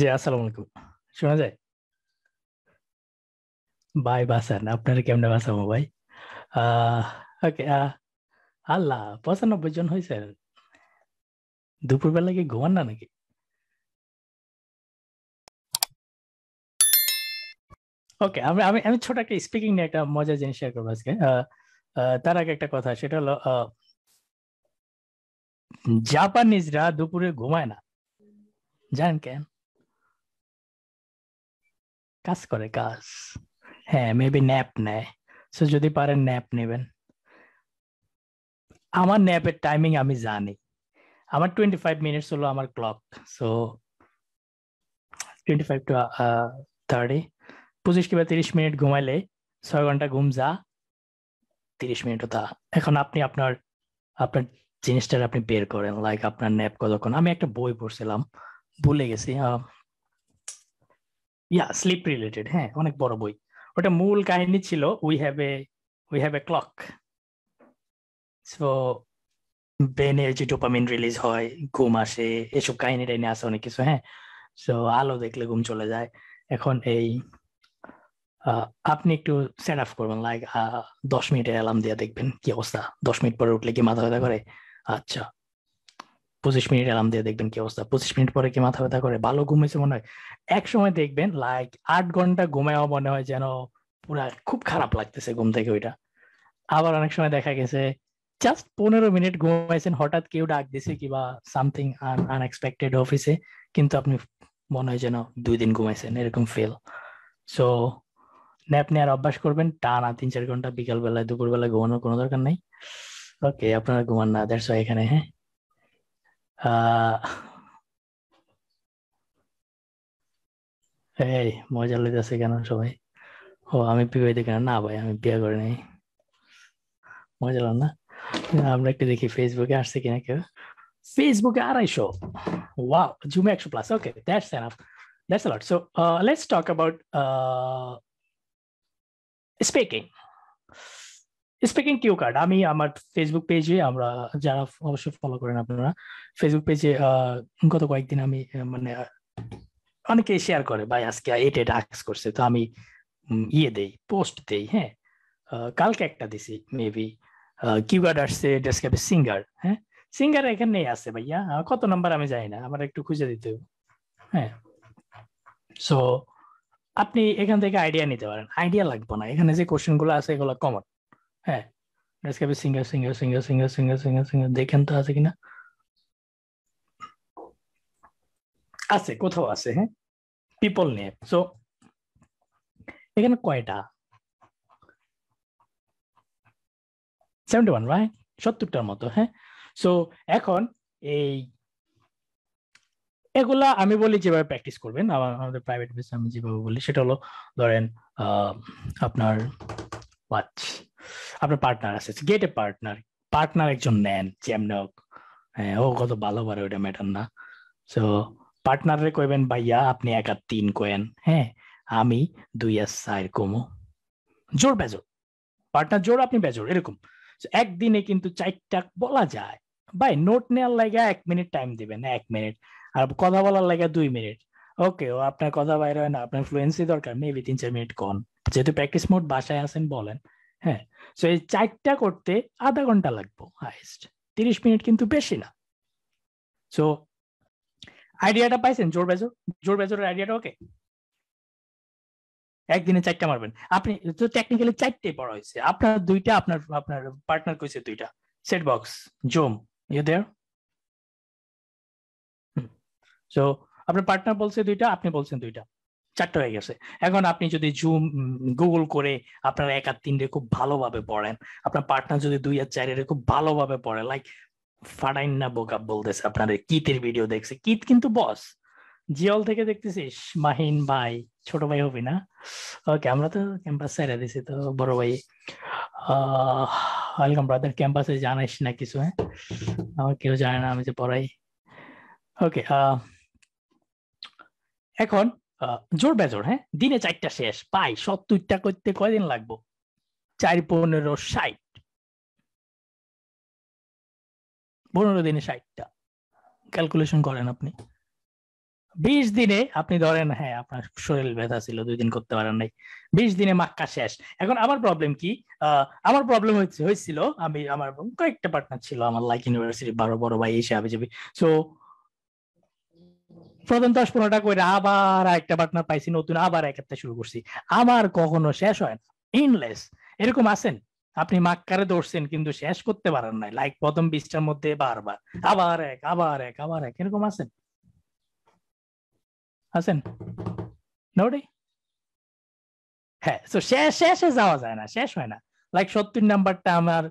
জি আসসালামু আলাইকুম শোনা যায় ভাই বাসান আপনার কেমন বাসা মো ভাই ওকে আল্লাহ পঁচানব্বই জন হয়েছে দুপুরবেলা কি ঘুমান না নাকি ওকে আমি আমি আমি ছোট একটা স্পিকিং নিয়ে একটা মজার জিনিস শেয়ার করবো আজকে তার আগে একটা কথা সেটা হলো জাপানিজরা দুপুরে ঘুমায় না জানেন কেন কাজ করে কাজ হ্যাঁ মেবি ন্যাপ নেয় সো যদি পারেন ন্যাপ নেবেন আমার ন্যাপের টাইমিং আমি জানি আমার টোয়েন্টি ফাইভ মিনিটস হলো আমার clock so twenty five to thirty পঁচিশ কিংবা তিরিশ মিনিট ঘুমাইলে ছয় ঘন্টা ঘুম যা তিরিশ মিনিটও তা এখন আপনি আপনার আপনার জিনিসটা আপনি বের করেন লাইক আপনার ন্যাপ কতক্ষণ আমি একটা বই পড়ছিলাম ভুলে গেছি ইয়া স্লিপ রিলেটেড হ্যাঁ অনেক বড় বই ওটা মূল কাহিনী ছিল we have a we have a clock so ব্রেনে যে ডোপামিন রিলিজ হয় ঘুম আসে এসব কাহিনী টাইনে আসে অনেক কিছু হ্যাঁ সো আলো দেখলে ঘুম চলে যায় এখন এই আপনি একটু সেট আপ করবেন লাইক দশ মিনিটের অ্যালার্ম দিয়ে দেখবেন কি অবস্থা দশ মিনিট পরে উঠলে কি মাথা ব্যথা করে আচ্ছা পঁচিশ মিনিট আরাম দিয়ে দেখবেন কি অবস্থা পঁচিশ মিনিট পরে কি মাথা ব্যথা করে ভালো ঘুমেছে মনে হয় এক সময় দেখবেন লাইক আট ঘন্টা ঘুমায়ও মনে হয় যেন পুরা খুব খারাপ লাগতেছে ঘুম থেকে ওইটা আবার অনেক সময় দেখা গেছে জাস্ট পনেরো মিনিট ঘুমাইছেন হঠাৎ কেউ ডাক দিছে কিবা সামথিং আনএক্সপেক্টেড অফিসে কিন্তু আপনি মনে হয় যেন দুই দিন ঘুমাইছেন এরকম ফেল সো ন্যাপ নেওয়ার অভ্যাস করবেন টানা তিন চার ঘন্টা বিকালবেলায় দুপুরবেলায় ঘুমানোর কোনো দরকার নাই ওকে আপনারা ঘুমান না দ্যাটস এখানে হ্যাঁ เอเฮ้ย মজা লাগতেছে কেন সবাই ও আমি পিয়াইতে কেন না ভাই আমি পিয়া করে না মজা লাগ না আপনারা একটা দেখি ফেসবুকে আসছে কিনা কেউ ফেসবুকে আর আইছো ว้าว তুমি active plus โอเค that's enough that's a lot so let's talk about speaking speaking cue card আমি আমার ফেসবুক পেজে আমরা যারা অবশ্যই ফলো করেন আপনারা ফেসবুক পেজে গত কয়েকদিন আমি মানে অনেকে শেয়ার করে ভাই আজকে এ এটা আক্স করছে তো আমি ইয়ে দেই পোস্ট দেই হ্যাঁ কালকে একটা দিছি মেবি কিউ কার্ড আসছে ডেস্কাপে সিঙ্গার হ্যাঁ সিঙ্গার এখানে আছে ভাইয়া কত নাম্বার আমি জানি না আমার একটু খুঁজে দিতে হ্যাঁ সো আপনি এখান থেকে আইডিয়া নিতে পারেন আইডিয়া লাগবে না এখানে যে কোশ্চেনগুলো আছে এগুলো কমন হ্যাঁ singer singer singer singer singer singer singer দেখেন তো আছে কিনা আছে কোথাও আছে হ্যাঁ পিপল নিয়ে সো এখানে কয়টা সেভেন্টি ওয়ান রাইট সত্তরটার মতো হ্যাঁ সো এখন এই এগুলা আমি বলি যেভাবে প্র্যাকটিস করবেন আমাদের প্রাইভেট বেসে আমি যেভাবে বলি সেটা হলো ধরেন আপনার পাঁচ আপনার পার্টনার আছে গেট এ পার্টনার পার্টনার একজন নেন যেমন হ্যাঁ ও কত ভালো পারে ওইটা ম্যাটার না সো পার্টনারে কইবেন ভাইয়া আপনি এক আর তিন কয়েন হ্যাঁ আমি দুই আর চার কমো জোর বেজোর পার্টনার জোর আপনি বেজোর এরকম একদিনে কিন্তু চারটা বলা যায় ভাই নোট নেওয়ার লাগে এক মিনিট টাইম দিবেন এক মিনিট আর কথা বলার লাগে দুই মিনিট ওকে ও আপনার কথা বাইরে হয় না আপনার ফ্লুয়েন্সি দরকার মেবি তিন চার মিনিট কন যেহেতু প্র্যাকটিস মোড বাসায় আছেন বলেন হ্যাঁ সো এই চারটা করতে আধা ঘন্টা লাগবো হাইস্ট তিরিশ মিনিট কিন্তু বেশি না সো আইডিয়াটা পাইছেন জোর বেজো জোর বেজরের আইডিয়াটা ওকে একদিনে চারটা মারবেন আপনি তো টেকনিক্যালি চারটে বড় হয়েছে আপনার দুইটা আপনার আপনার পার্টনার কইছে দুইটা সেট বক্স জোম ইউ দেয়ার সো আপনার পার্টনার বলছে দুইটা আপনি বলছেন দুইটা চারটা হয়ে গেছে এখন আপনি যদি জুম গুগল করে আপনার এক আর তিনটে খুব ভালোভাবে পড়েন আপনার পার্টনার যদি দুই আর চারের খুব ভালোভাবে পড়ে লাইক ফাডাইন না বোকা বলতেছে আপনার কিতের ভিডিও দেখছে কিত কিন্তু বস জিয়ল থেকে দেখতেছিস মাহিন ভাই ছোট ভাই হবি না ওকে আমরা তো ক্যাম্পাস সাইড দিছি তো বড় ভাই ওয়েলকাম ব্রাদার ক্যাম্পাসে জানাইস না কিছু হ্যাঁ আমার কেউ জানে না আমি যে পড়াই ওকে এখন জোর বেজোর হ্যাঁ দিনে চারটা শেষ পাই সত্তরটা করতে কয়দিন লাগবো চার পনেরো ষাট পনেরো দিনে ষাটটা ক্যালকুলেশন করেন আপনি বিশ দিনে আপনি ধরেন হ্যাঁ আপনার শরীর ব্যথা ছিল দুই দিন করতে পারেন নাই বিশ দিনে মাক্কা শেষ এখন আমার প্রবলেম কি আমার প্রবলেম হয়েছে হয়েছিল আমি আমার কয়েকটা পার্টনার ছিল আমার লাইক ইউনিভার্সিটি বারো বড় ভাই এসে আমি যাবি সো প্রথম দশ পনেরোটা করে আবার একটা পার্টনার পাইছি নতুন আবার একটা শুরু করছি আবার কখনো শেষ হয় না ইনলেস এরকম আছেন আপনি মাক্কারে দৌড়ছেন কিন্তু শেষ করতে পারেন নাই লাইক প্রথম বিশটার মধ্যে বারবার আবার এক আবার এক আবার এক এরকম আছেন আছেন নোডি হ্যাঁ তো শেষ শেষে যাওয়া যায় না শেষ হয় না লাইক সত্তর নাম্বারটা আমার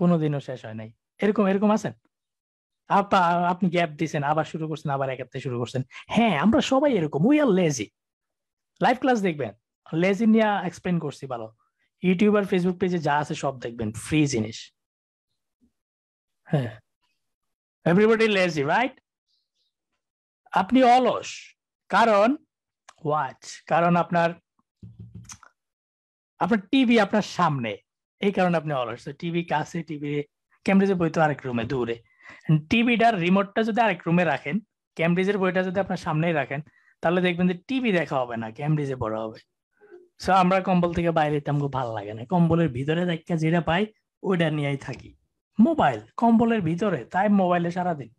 কোনোদিনও শেষ হয় নাই এরকম এরকম আছেন আপনি গ্যাপ দিছেন আবার শুরু করছেন আবার একাত্তে শুরু করছেন হ্যাঁ আমরা সবাই এরকম we are lazy live class দেখবেন লেজি নিয়ে এক্সপ্লেন করছি ভালো ইউটিউব আর ফেসবুক পেজে যা আছে সব দেখবেন ফ্রি জিনিস হ্যাঁ এভরিবডি লেজি রাইট আপনি অলস কারণ ওয়াচ কারণ আপনার আপনার টিভি আপনার সামনে এই কারণে আপনি অলস টিভি কাছে টিভি ক্যামেরা ক্যামরেজে বইতো আরেক রুমে দূরে টিভিটার রিমোটটা যদি আরেক রুমে রাখেন ক্যামব্রিজের বইটা যদি আপনার সামনেই রাখেন তাহলে দেখবেন যে টিভি দেখা হবে না ক্যামব্রিজে বড় হবে সো আমরা কম্বল থেকে বাইরে তেমন ভালো লাগে না কম্বলের ভিতরে দেখা যেটা পাই ওইটা নিয়েই থাকি মোবাইল কম্বলের ভিতরে তাই মোবাইলে সারাদিন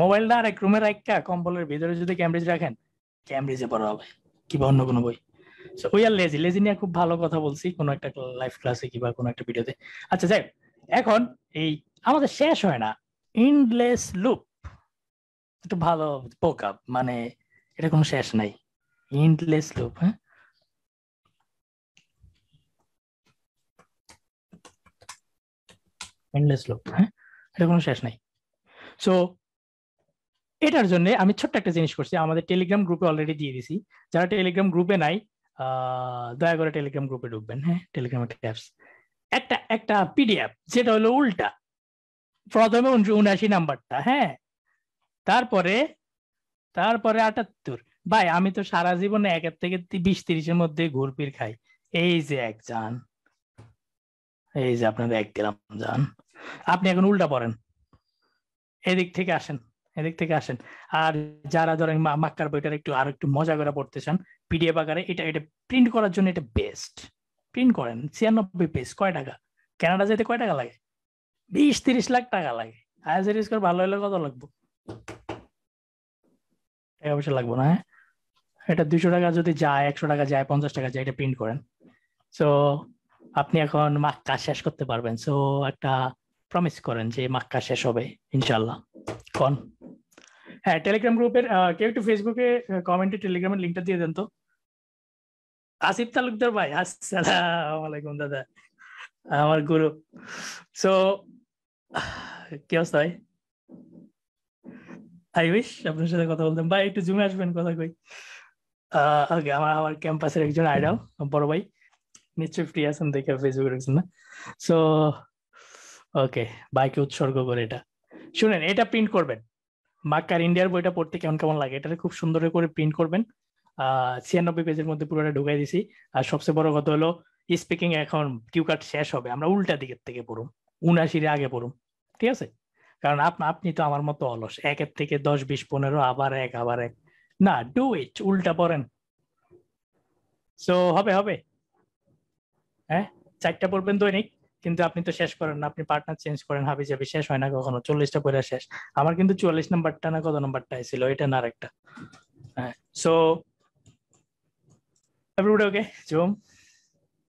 মোবাইলটা আর এক রুমে রাখা কম্বলের ভিতরে যদি ক্যামব্রিজ রাখেন ক্যামব্রিজে বড় হবে কি অন্য কোনো বই ওই আর লেজি লেজি নিয়ে খুব ভালো কথা বলছি কোনো একটা লাইভ ক্লাসে কিংবা কোনো একটা ভিডিওতে আচ্ছা যাই এখন এই আমাদের শেষ হয় না ইনলেস লুপ একটু ভালো পোকা মানে এটা কোনো শেষ নাই ইনলেস লুপ হ্যাঁ এন্ডলেস লুপ হ্যাঁ এটা কোনো শেষ নাই সো এটার জন্য আমি ছোট্ট একটা জিনিস করছি আমাদের টেলিগ্রাম গ্রুপে অলরেডি দিয়ে দিছি যারা টেলিগ্রাম গ্রুপে নাই দয়া করে টেলিগ্রাম গ্রুপে ঢুকবেন হ্যাঁ টেলিগ্রাম একটা অ্যাপস একটা একটা পিডিএফ যেটা হলো উল্টা প্রথমে উনআশি নাম্বারটা হ্যাঁ তারপরে তারপরে আটাত্তর ভাই আমি তো সারা জীবনে একের থেকে বিশ তিরিশের মধ্যে ঘুরপির খাই এই যে এক যান এই যে আপনাদের এক দিলাম যান আপনি এখন উল্টা পড়েন এদিক থেকে আসেন এদিক থেকে আসেন আর যারা ধরেন মাক্কার বইটার একটু আর একটু মজা করে পড়তে চান পিডিএফ আকারে এটা এটা প্রিন্ট করার জন্য এটা বেস্ট প্রিন্ট করেন ছিয়ানব্বই পেজ কয় টাকা কানাডা যেতে কয় টাকা লাগে বিশ তিরিশ লাখ টাকা লাগে হায়ার স্কোর ভালো হলে কত লাগবো টাকা পয়সা লাগবো না হ্যাঁ? এটা দুশো টাকা যদি যায় একশো টাকা যায় পঞ্চাশ টাকা যায় এটা প্রিন্ট করেন সো আপনি এখন মাক্কা শেষ করতে পারবেন সো একটা প্রমিস করেন যে মাক্কা শেষ হবে ইনশাল্লাহ কন হ্যাঁ টেলিগ্রাম গ্রুপের কেউ একটু ফেসবুকে কমেন্টে টেলিগ্রামের লিঙ্কটা দিয়ে দেন তো আসিফ তালুকদার ভাই আসসালাম আলাইকুম দাদা আমার গুরু সো কি অবস্থা ভাই আই উইশ আপনার সাথে কথা বলতাম ভাই একটু জুমে আসবেন কথা কই ওকে আমার আমার ক্যাম্পাসের একজন আইডাল বড় ভাই নিশ্চয়ই ফ্রি আছেন দেখে ফেসবুকে রাখছেন না সো ওকে বাইকে উৎসর্গ করে এটা শুনেন এটা প্রিন্ট করবেন মাক্কার ইন্ডিয়ার বইটা পড়তে কেমন কেমন লাগে এটা খুব সুন্দর করে প্রিন্ট করবেন ছিয়ানব্বই পেজের মধ্যে পুরোটা ঢুকাই দিছি আর সবচেয়ে বড় কথা হলো স্পিকিং এখন কিউ কার্ড শেষ হবে আমরা উল্টা দিকের থেকে পড়ুন উনাশির আগে পড়ুন ঠিক আছে কারণ আপনি তো আমার মতো অলস একের থেকে দশ বিশ পনেরো আবার এক আবার এক না ডু ইট উল্টা পড়েন সো হবে হবে হ্যাঁ চারটা পড়বেন দৈনিক কিন্তু আপনি তো শেষ করেন না আপনি পার্টনার চেঞ্জ করেন হাবি যাবি শেষ হয় না কখনো চল্লিশটা পড়া শেষ আমার কিন্তু চুয়াল্লিশ নাম্বারটা না কত নাম্বারটা ছিল এটা না আরেকটা হ্যাঁ সো এভরিবডি ওকে জুম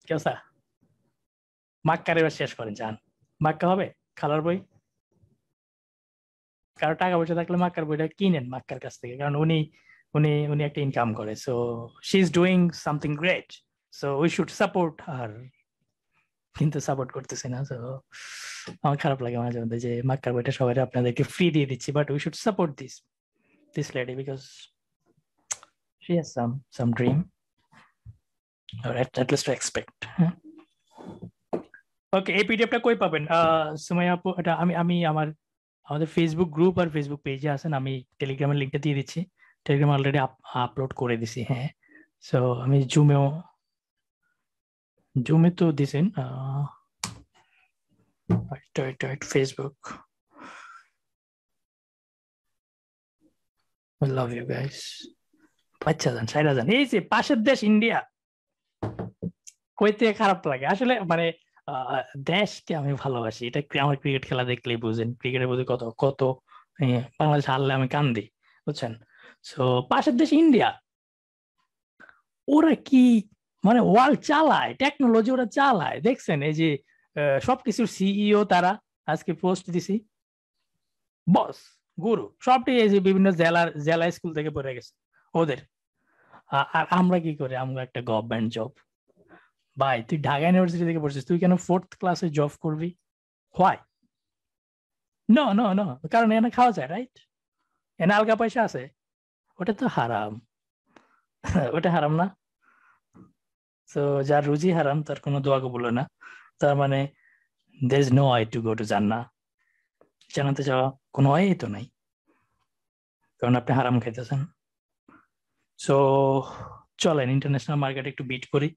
কেসা মাক্কার এবার শেষ করেন যান মাক্কা হবে খালার বই কারো টাকা পয়সা থাকলে মাক্কার বইটা কিনেন মাক্কার কাছ থেকে কারণ উনি উনি উনি একটা ইনকাম করে so she is doing something great so we should support আর কিন্তু সাপোর্ট করতেছি না তো আমার খারাপ লাগে মাঝে মধ্যে যে মাক্কার বইটা সবাই আপনাদেরকে ফ্রি দিয়ে দিচ্ছি but we should support this this lady because she has some some dream or at, okay এই পিডিএফটা কই পাবেন সুমাইয়া আপু এটা আমি আমি আমার আমাদের ফেসবুক গ্রুপ আর ফেসবুক পেজে আছেন আমি টেলিগ্রামের লিঙ্কটা দিয়ে দিচ্ছি টেলিগ্রাম অলরেডি আপলোড করে দিছি হ্যাঁ সো আমি জুমেও জুমে তো দিছেন ফেসবুক লাভ ইউ গাইস বাচ্চা হাজার সাইরা যান এই যে পাশের দেশ ইন্ডিয়া কইতে খারাপ লাগে আসলে মানে দেশকে আমি ভালোবাসি এটা আমার ক্রিকেট খেলা দেখলেই বুঝেন ক্রিকেটের প্রতি কত কত বাংলাদেশ হারলে আমি কান্দি বুঝছেন সো পাশের দেশ ইন্ডিয়া ওরা কি মানে ওয়ার্ল্ড চালায় টেকনোলজি ওরা চালায় দেখছেন এই যে সবকিছুর সিইও e তারা আজকে পোস্ট দিছি বস গুরু সবটি এই যে বিভিন্ন জেলার জেলা স্কুল থেকে পড়ে গেছে ওদের আর আমরা কি করি আমরা একটা গভর্নমেন্ট জব ভাই তুই ঢাকা ইউনিভার্সিটি থেকে পড়ছিস তুই কেন ফোর্থ ক্লাসে জব করবি হোয়াই ন ন ন কারণ এনে খাওয়া যায় রাইট এনে আলগা পয়সা আছে ওটা তো হারাম ওটা হারাম না তো যার রুজি হারাম তার কোনো দোয়া কবুল না তার মানে there is no I to go to জান্না জানাতে যাওয়া কোনো আয় তো নাই কারণ আপনি হারাম খাইতেছেন সো চলেন ইন্টারন্যাশনাল মার্কেট একটু বিট করি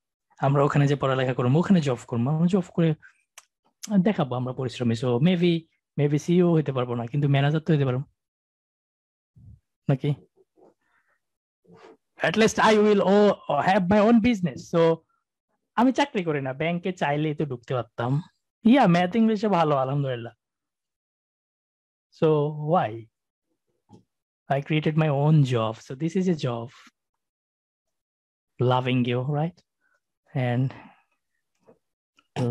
আমরা ওখানে যে পড়ালেখা করবো ওখানে জব করবো আমরা জব করে দেখাবো আমরা পরিশ্রমী সো মেবি মেবি সিও হইতে পারবো না কিন্তু ম্যানেজার তো হইতে পারবো নাকি at least I will oh, have my own business. So আমি চাকরি করি না ব্যাংকে চাইলেই তো ঢুকতে পারতাম ইয়া ম্যাথ ইংলিশে ভালো আলহামদুলিল্লাহ so why I created my own job so this is a job loving you right and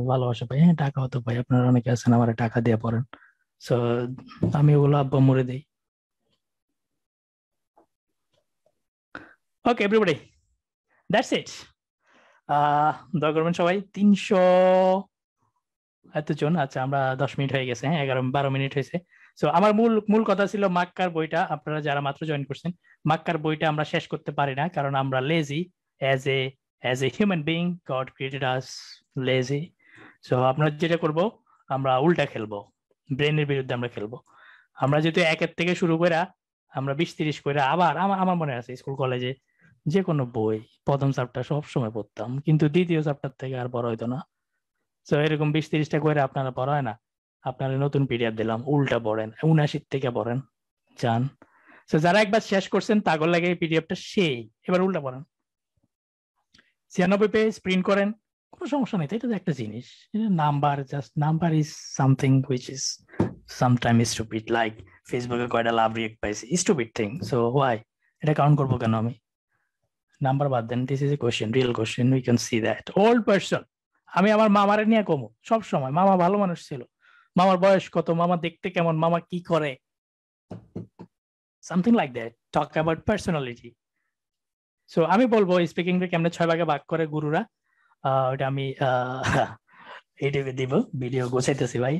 ভালোবাসা পাই হ্যাঁ টাকা হতো ভাই আপনারা অনেকে আছেন আমার টাকা দিয়ে পড়েন সো আমি ওগুলো আব্বা মরে দিই ওকে এভরিবডি দ্যাটস ইট দয়া করবেন সবাই তিনশো এতজন আচ্ছা আমরা দশ মিনিট হয়ে গেছে হ্যাঁ এগারো বারো মিনিট হয়েছে সো আমার মূল মূল কথা ছিল মাক্কার বইটা আপনারা যারা মাত্র জয়েন করছেন মাক্কার বইটা আমরা শেষ করতে পারি না কারণ আমরা lazy as a as a human being God created us lazy so আমরা যেটা করব আমরা উল্টা খেলবো ব্রেনের বিরুদ্ধে আমরা খেলবো আমরা যেহেতু একের থেকে শুরু করে আমরা বিশ তিরিশ করে আবার আমার আমার মনে আছে স্কুল কলেজে যে কোনো বই প্রথম চাপটা সবসময় পড়তাম কিন্তু দ্বিতীয় চাপটার থেকে আর বড় হইতো না তো এরকম বিশ তিরিশটা করে আপনারা বড় হয় না আপনারা নতুন পিরিয়ড দিলাম উল্টা পড়েন উনাশির থেকে পড়েন যান তো যারা একবার শেষ করছেন তাগর লাগে এই পিডিএফটা সেই এবার উল্টা পড়েন ছিয়ানব্বই পেজ প্রিন্ট করেন কোনো সমস্যা নেই এটা তো একটা জিনিস number just number is something which is sometime stupid like ফেসবুকে কয়টা লাভ রিয়েক্ট পাইছি স্টুপিড থিং সো হোয়াই এটা কাউন্ট করবো কেন আমি নাম্বার বাদ দেন this is a question real question we can see that old person আমি আমার মামারে নিয়ে কমো সব সময় মামা ভালো মানুষ ছিল মামার বয়স কত মামা দেখতে কেমন মামা কি করে something like that talk about personality so আমি বলবো স্পিকিং রে কেমনে ছয় ভাগে ভাগ করে গুরুরা ওটা আমি এইটিভি দিব ভিডিও গোছাইতেছি ভাই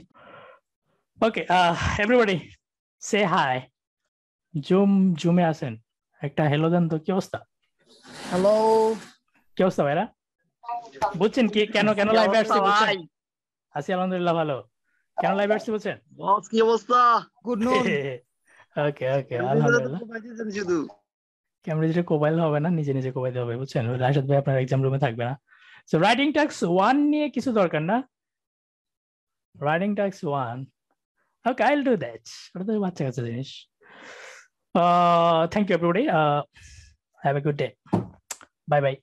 okay everybody say hi zoom জুমে আছেন একটা হ্যালো দেন তো কি অবস্থা হ্যালো কি অবস্থা ভাইরা বুঝছেন কি কেন কেন লাইভে আসছি ভাই আছি আলহামদুলিল্লাহ ভালো কেন লাইভে আসছি বুঝছেন বস কি অবস্থা গুড নুন ওকে ওকে আলহামদুলিল্লাহ ক্যামব্রিজটা কোবাইল হবে না নিজে নিজে কোবাইল হবে বুঝছেন রাশেদ ভাই আপনার এক্সাম রুমে থাকবে না সো রাইটিং টাস্ক ওয়ান নিয়ে কিছু দরকার না writing task one okay I'll do that ওটা তো বাচ্চা কাচ্চা জিনিস thank you everybody have a good day bye by